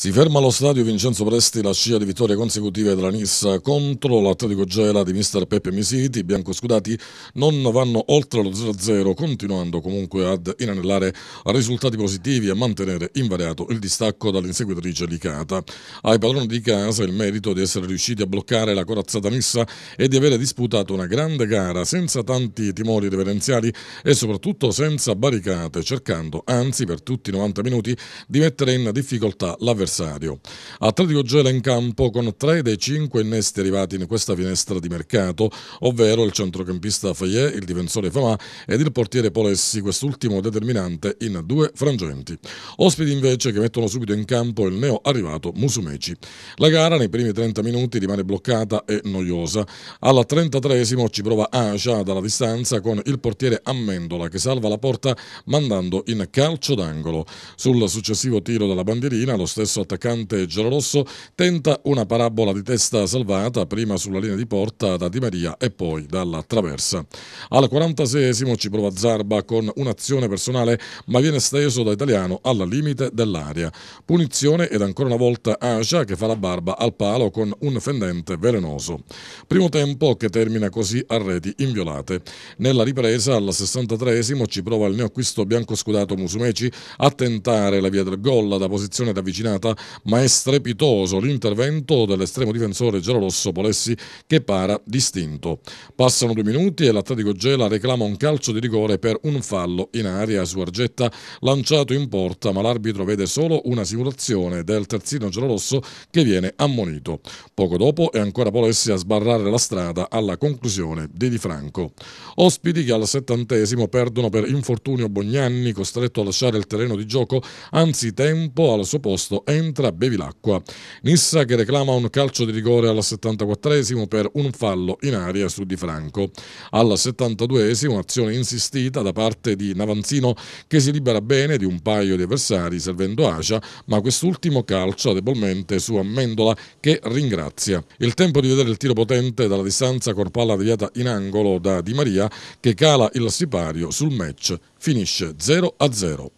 Si ferma allo stadio Vincenzo Presti la scia di vittorie consecutive della Nissa contro l'Atletico Gela di mister Peppe Misiti. I biancoscudati non vanno oltre lo 0-0, continuando comunque ad inanellare risultati positivi e mantenere invariato il distacco dall'inseguitrice Licata. Ai padroni di casa il merito di essere riusciti a bloccare la corazzata Nissa e di avere disputato una grande gara senza tanti timori reverenziali e soprattutto senza barricate, cercando anzi per tutti i 90 minuti di mettere in difficoltà l'avversario avversario. Atletico Gela in campo con tre dei cinque innesti arrivati in questa finestra di mercato, ovvero il centrocampista Fayet, il difensore Famà ed il portiere Polessi, quest'ultimo determinante in due frangenti. Ospiti invece che mettono subito in campo il neo arrivato Musumeci. La gara nei primi 30 minuti rimane bloccata e noiosa. Alla 33esimo ci prova Asia dalla distanza con il portiere Ammendola che salva la porta mandando in calcio d'angolo. Sul successivo tiro dalla bandierina lo stesso Rosso, attaccante giallorosso, tenta una parabola di testa salvata prima sulla linea di porta da Di Maria e poi dalla traversa. Al 46 ci prova Zarba con un'azione personale ma viene steso da Italiano alla limite dell'area. Punizione ed ancora una volta Asia che fa la barba al palo con un fendente velenoso. Primo tempo che termina così a reti inviolate. Nella ripresa al 63 ci prova il neoacquisto bianco scudato Musumeci a tentare la via del gol da posizione da d'avvicinato giornata, ma è strepitoso l'intervento dell'estremo difensore giallorosso Polessi che para distinto. Passano due minuti e l'Atletico Gela reclama un calcio di rigore per un fallo in aria su Argetta lanciato in porta, ma l'arbitro vede solo una simulazione del terzino giallorosso che viene ammonito. Poco dopo è ancora Polessi a sbarrare la strada alla conclusione di Di Franco. Ospiti che al settantesimo perdono per infortunio Bognanni, costretto a lasciare il terreno di gioco anzi tempo al suo posto entra, bevi l'acqua. Nissa che reclama un calcio di rigore al 74esimo per un fallo in aria su Di Franco. Al 72esimo azione insistita da parte di Navanzino che si libera bene di un paio di avversari servendo Asia, ma quest'ultimo calcia debolmente su Amendola che ringrazia. Il tempo di vedere il tiro potente dalla distanza corpalla deviata in angolo da Di Maria che cala il sipario sul match. Finisce 0 a 0.